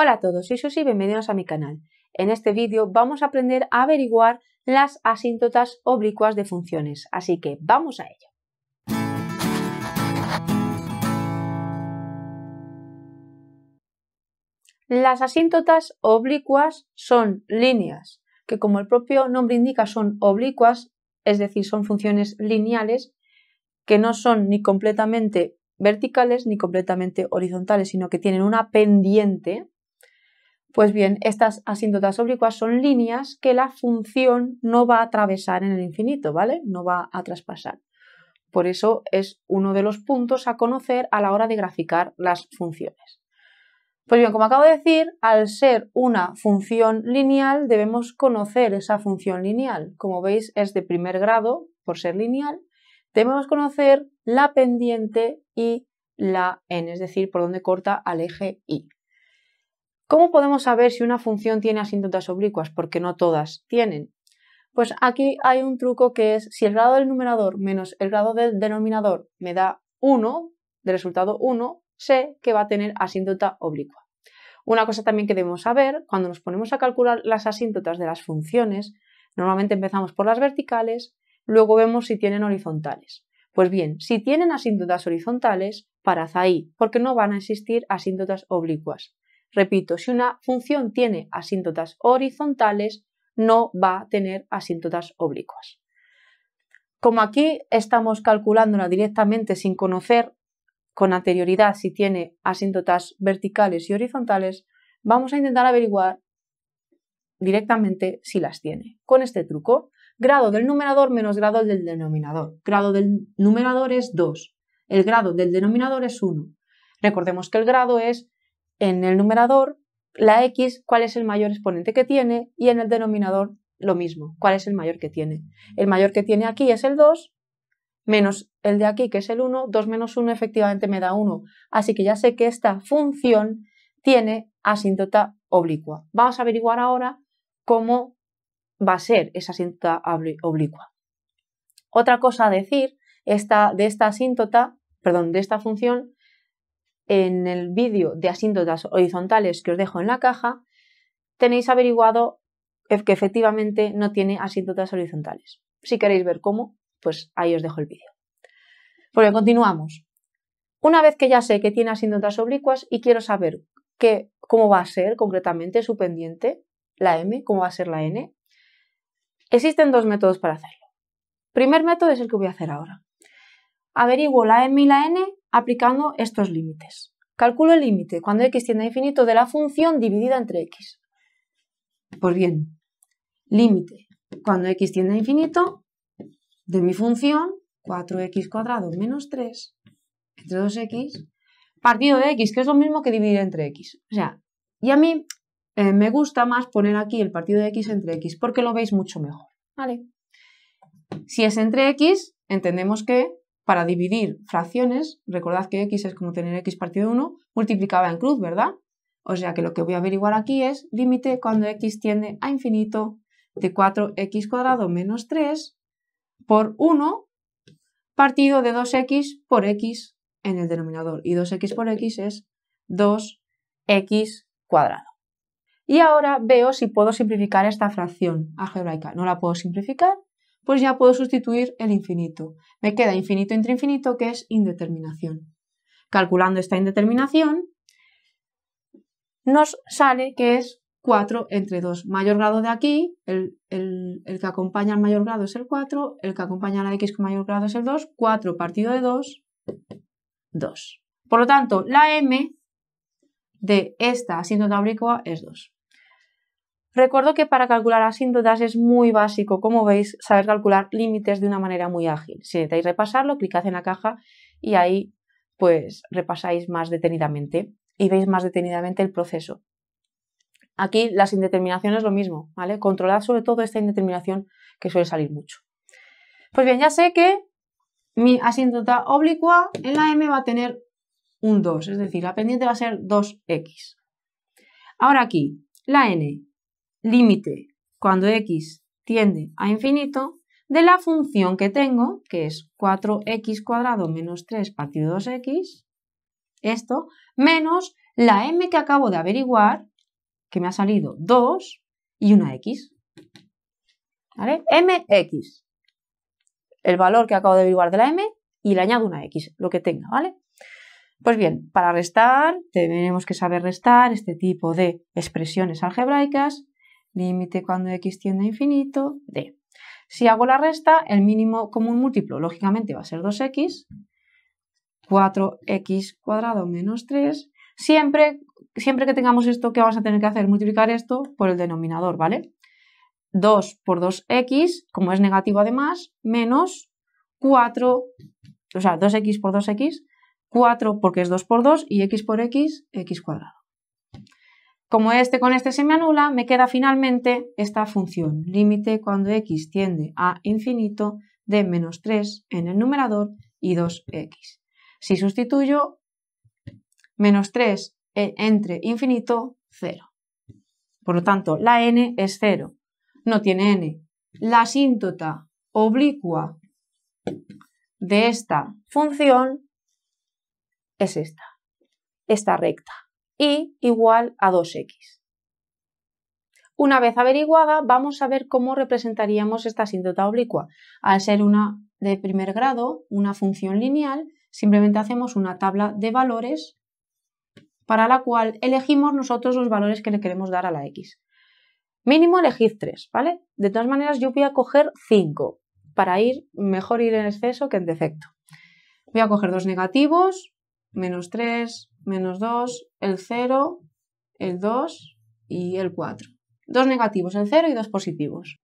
Hola a todos, soy Susi y bienvenidos a mi canal. En este vídeo vamos a aprender a averiguar las asíntotas oblicuas de funciones, así que vamos a ello. Las asíntotas oblicuas son líneas, que como el propio nombre indica son oblicuas, es decir, son funciones lineales que no son ni completamente verticales ni completamente horizontales, sino que tienen una pendiente pues bien, estas asíntotas oblicuas son líneas que la función no va a atravesar en el infinito, ¿vale? No va a traspasar. Por eso es uno de los puntos a conocer a la hora de graficar las funciones. Pues bien, como acabo de decir, al ser una función lineal debemos conocer esa función lineal. Como veis es de primer grado, por ser lineal, debemos conocer la pendiente y la n, es decir, por donde corta al eje y. ¿Cómo podemos saber si una función tiene asíntotas oblicuas? Porque no todas tienen. Pues aquí hay un truco que es si el grado del numerador menos el grado del denominador me da 1, de resultado 1, sé que va a tener asíntota oblicua. Una cosa también que debemos saber, cuando nos ponemos a calcular las asíntotas de las funciones, normalmente empezamos por las verticales, luego vemos si tienen horizontales. Pues bien, si tienen asíntotas horizontales, para ahí, porque no van a existir asíntotas oblicuas. Repito, si una función tiene asíntotas horizontales, no va a tener asíntotas oblicuas. Como aquí estamos calculándola directamente sin conocer con anterioridad si tiene asíntotas verticales y horizontales, vamos a intentar averiguar directamente si las tiene. Con este truco, grado del numerador menos grado del denominador. Grado del numerador es 2, el grado del denominador es 1. Recordemos que el grado es en el numerador la x, cuál es el mayor exponente que tiene, y en el denominador lo mismo, cuál es el mayor que tiene. El mayor que tiene aquí es el 2, menos el de aquí, que es el 1, 2 menos 1 efectivamente me da 1. Así que ya sé que esta función tiene asíntota oblicua. Vamos a averiguar ahora cómo va a ser esa asíntota oblicua. Otra cosa a decir esta, de esta asíntota, perdón, de esta función, en el vídeo de asíntotas horizontales que os dejo en la caja, tenéis averiguado e-, que efectivamente no tiene asíntotas horizontales. Si queréis ver cómo, pues ahí os dejo el vídeo. Porque continuamos. Una vez que ya sé que tiene asíntotas oblicuas y quiero saber que, cómo va a ser concretamente su pendiente, la M, cómo va a ser la N, existen dos métodos para hacerlo. primer método es el que voy a hacer ahora. Averiguo la M y la N aplicando estos límites. Calculo el límite cuando x tiende a infinito de la función dividida entre x. Pues bien, límite cuando x tiende a infinito de mi función 4x cuadrado menos 3 entre 2x partido de x, que es lo mismo que dividir entre x. O sea, y a mí eh, me gusta más poner aquí el partido de x entre x porque lo veis mucho mejor. ¿vale? Si es entre x, entendemos que para dividir fracciones, recordad que x es como tener x partido 1, multiplicaba en cruz, ¿verdad? O sea que lo que voy a averiguar aquí es límite cuando x tiende a infinito de 4x cuadrado menos 3 por 1 partido de 2x por x en el denominador. Y 2x por x es 2x cuadrado. Y ahora veo si puedo simplificar esta fracción algebraica. No la puedo simplificar, pues ya puedo sustituir el infinito. Me queda infinito entre infinito, que es indeterminación. Calculando esta indeterminación, nos sale que es 4 entre 2. Mayor grado de aquí, el, que acompaña al mayor grado es el 4, el que acompaña a la x con mayor grado es el 2, 4 partido de 2, 2. Por lo tanto, la m de esta asíntota oblicua es 2. Recuerdo que para calcular asíntotas es muy básico, como veis, saber calcular límites de una manera muy ágil. Si necesitáis repasarlo, clicad en la caja y ahí pues repasáis más detenidamente y veis más detenidamente el proceso. Aquí las indeterminaciones lo mismo, ¿vale? Controlad sobre todo esta indeterminación que suele salir mucho. Pues bien, ya sé que mi asíntota oblicua en la M va a tener un 2, es decir, la pendiente va a ser 2x. Ahora aquí, la n, límite cuando x tiende a infinito de la función que tengo, que es 4x cuadrado menos 3 partido 2x, esto, menos la m que acabo de averiguar, que me ha salido 2 y una x. ¿Vale? mx, el valor que acabo de averiguar de la m, y le añado una x, lo que tenga, ¿vale? Pues bien, para restar tenemos que saber restar este tipo de expresiones algebraicas límite cuando x tiende a infinito de. Si hago la resta, el mínimo común múltiplo, lógicamente, va a ser 2x, 4x cuadrado menos 3. Siempre, siempre que tengamos esto, ¿qué vamos a tener que hacer? Multiplicar esto por el denominador, ¿vale? 2 por 2x, como es negativo además, menos 4, o sea, 2x por 2x, 4 porque es 2 por 2 y x por x, x cuadrado. Como este con este se me anula, me queda finalmente esta función, límite cuando x tiende a infinito de menos 3 en el numerador y 2x. Si sustituyo, menos 3 e, entre infinito, 0. Por lo tanto, la n es 0, no tiene n. La asíntota oblicua de esta función es esta, esta recta y igual a 2x. Una vez averiguada, vamos a ver cómo representaríamos esta asíntota oblicua. Al ser una de primer grado, una función lineal, simplemente hacemos una tabla de valores para la cual elegimos nosotros los valores que le queremos dar a la x. Mínimo elegir 3, ¿vale? De todas maneras yo voy a coger 5 para ir, mejor ir en exceso que en defecto. Voy a coger dos negativos, menos 3, menos 2, el 0, el 2 y el 4. Dos negativos, el 0 y dos positivos.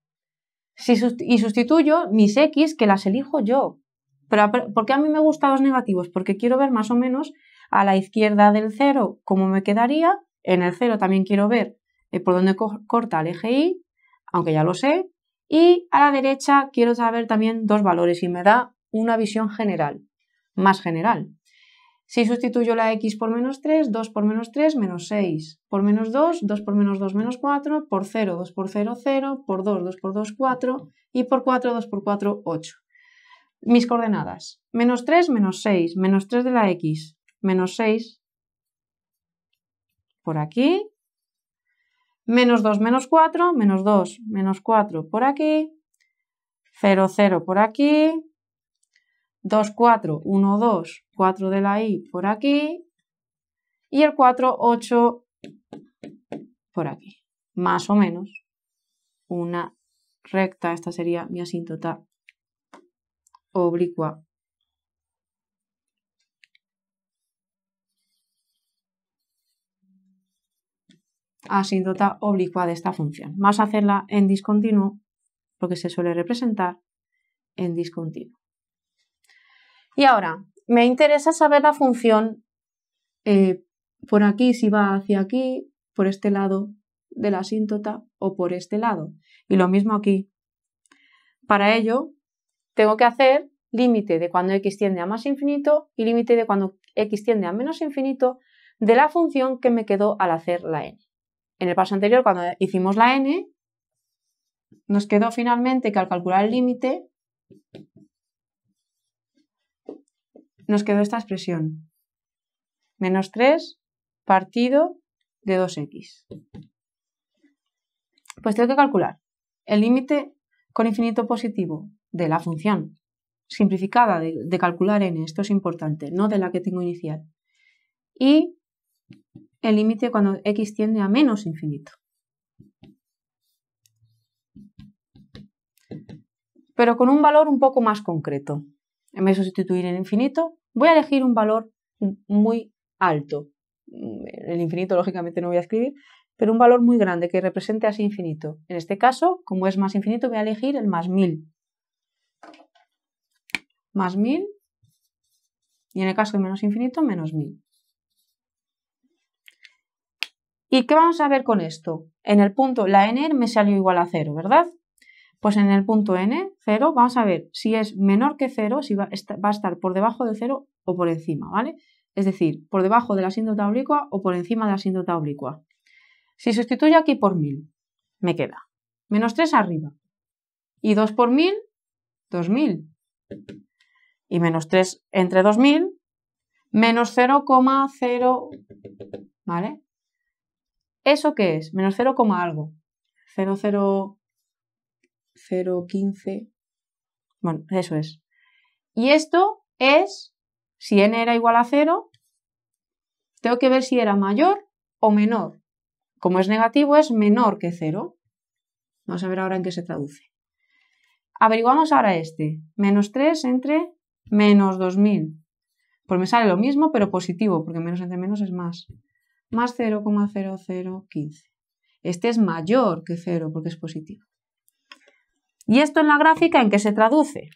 y sustituyo mis x que las elijo yo. Pero, ¿Por qué a mí me gustan los negativos? Porque quiero ver más o menos a la izquierda del 0 cómo me quedaría. En el 0 también quiero ver eh, por dónde corta el eje y, aunque ya lo sé. Y a la derecha quiero saber también dos valores y me da una visión general, más general. Si sustituyo la x por menos 3, 2 por menos 3, menos 6. Por menos 2, 2 por menos 2, menos 4. Por 0, 2 por 0, 0. Por 2, 2 por 2, 4. Y por 4, 2 por 4, 8. Mis coordenadas. Menos 3, menos 6. Menos 3 de la x. Menos 6. Por aquí. Menos 2, menos 4. Menos 2, menos 4 por aquí. 0, 0 por aquí. 2, 4, 1, 2, 4 de la I por aquí y el 4, 8 por aquí, más o menos una recta, esta sería mi asíntota oblicua. Asíntota oblicua de esta función. a hacerla en discontinuo porque se suele representar en discontinuo. Y ahora, me interesa saber la función eh, por aquí, si va hacia aquí, por este lado de la asíntota o por este lado. Y lo mismo aquí. Para ello, tengo que hacer límite de cuando x tiende a más infinito y límite de cuando x tiende a menos infinito de la función que me quedó al hacer la n. En el paso anterior, cuando hicimos la n, nos quedó finalmente que al calcular el límite nos quedó esta expresión. Menos 3 partido de 2x. Pues tengo que calcular el límite con infinito positivo de la función simplificada de, calcular n, esto es importante, no de la que tengo inicial, y el límite cuando x tiende a menos infinito. Pero con un valor un poco más concreto en vez de sustituir el infinito, voy a elegir un valor muy alto. El infinito, lógicamente, no voy a escribir, pero un valor muy grande que represente así infinito. En este caso, como es más infinito, voy a elegir el más 1000. Más 1000. Y en el caso de menos infinito, menos 1000. ¿Y qué vamos a ver con esto? En el punto, la n me salió igual a cero, ¿verdad? Pues en el punto n, 0, vamos a ver si es menor que 0, si va, a estar por debajo de 0 o por encima, ¿vale? Es decir, por debajo de la asíntota oblicua o por encima de la asíntota oblicua. Si sustituyo aquí por 1000, me queda menos 3 arriba. Y 2 por 1000, 2000. Y menos 3 entre 2000, menos 0,0, ¿vale? ¿Eso qué es? Menos 0, algo. 0,0 0,15. Bueno, eso es. Y esto es, si n era igual a 0, tengo que ver si era mayor o menor. Como es negativo, es menor que 0. Vamos a ver ahora en qué se traduce. Averiguamos ahora este. Menos 3 entre menos 2000. Pues me sale lo mismo, pero positivo, porque menos entre menos es más. Más 0,0015. Este es mayor que 0 porque es positivo. ¿Y esto en la gráfica en qué se traduce?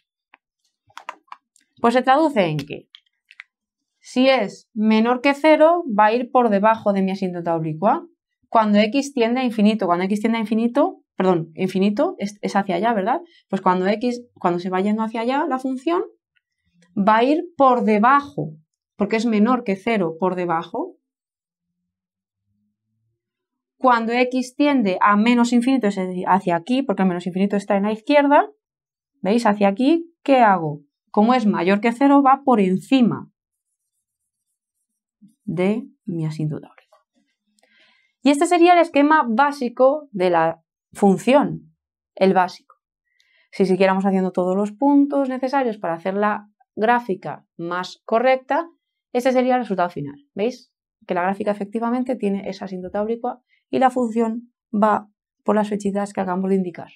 Pues se traduce en que si es menor que 0 va a ir por debajo de mi asíntota oblicua. Cuando x tiende a infinito, cuando x tiende a infinito, perdón, infinito es, es hacia allá, ¿verdad? Pues cuando x, cuando se va yendo hacia allá la función, va a ir por debajo, porque es menor que 0 por debajo cuando x tiende a menos infinito, es decir, hacia aquí, porque el menos infinito está en la izquierda, ¿veis? Hacia aquí, ¿qué hago? Como es mayor que 0, va por encima de mi asiento oblicua. Y este sería el esquema básico de la función, el básico. Si siguiéramos haciendo todos los puntos necesarios para hacer la gráfica más correcta, este sería el resultado final. ¿Veis? Que la gráfica efectivamente tiene esa oblicua y la función va por las fechitas que acabamos de indicar.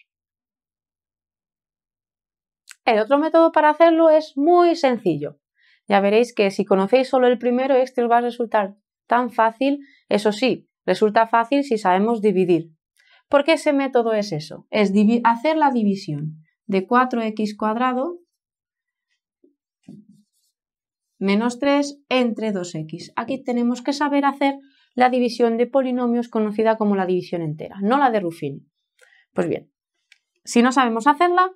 El otro método para hacerlo es muy sencillo. Ya veréis que si conocéis solo el primero, este os va a resultar tan fácil. Eso sí, resulta fácil si sabemos dividir. ¿Por qué ese método es eso, es hacer la división de 4x cuadrado menos 3 entre 2x. Aquí tenemos que saber hacer la división de polinomios conocida como la división entera, no la de Ruffini. Pues bien, si no sabemos hacerla,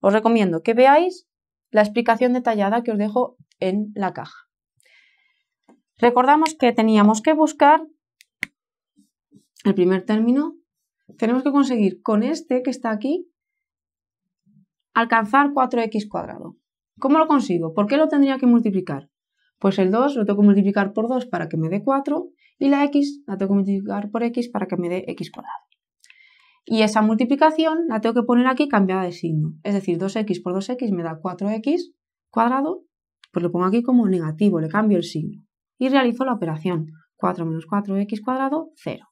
os recomiendo que veáis la explicación detallada que os dejo en la caja. Recordamos que teníamos que buscar el primer término. Tenemos que conseguir con este que está aquí alcanzar 4x cuadrado. ¿Cómo lo consigo? ¿Por qué lo tendría que multiplicar? Pues el 2 lo tengo que multiplicar por 2 para que me dé 4 y la x la tengo que multiplicar por x para que me dé x cuadrado. Y esa multiplicación la tengo que poner aquí cambiada de signo. Es decir, 2x por 2x me da 4x cuadrado, pues lo pongo aquí como negativo, le cambio el signo. Y realizo la operación. 4 menos 4x cuadrado, 0.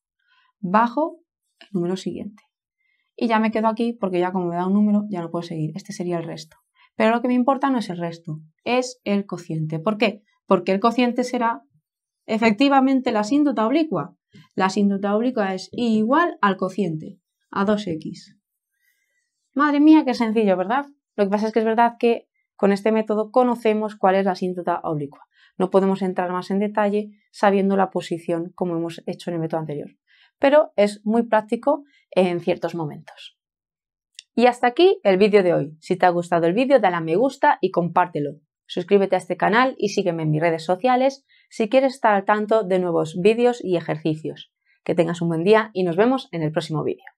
Bajo el número siguiente. Y ya me quedo aquí porque ya como me da un número ya lo puedo seguir. Este sería el resto. Pero lo que me importa no es el resto, es el cociente. ¿Por qué? porque el cociente será efectivamente la síntota oblicua. La asíntota oblicua es igual al cociente, a 2x. Madre mía, qué sencillo, ¿verdad? Lo que pasa es que es verdad que con este método conocemos cuál es la síntota oblicua. No podemos entrar más en detalle sabiendo la posición como hemos hecho en el método anterior, pero es muy práctico en ciertos momentos. Y hasta aquí el vídeo de hoy. Si te ha gustado el vídeo, dale a me gusta y compártelo. Suscríbete a este canal y sígueme en mis redes sociales si quieres estar al tanto de nuevos vídeos y ejercicios. Que tengas un buen día y nos vemos en el próximo vídeo.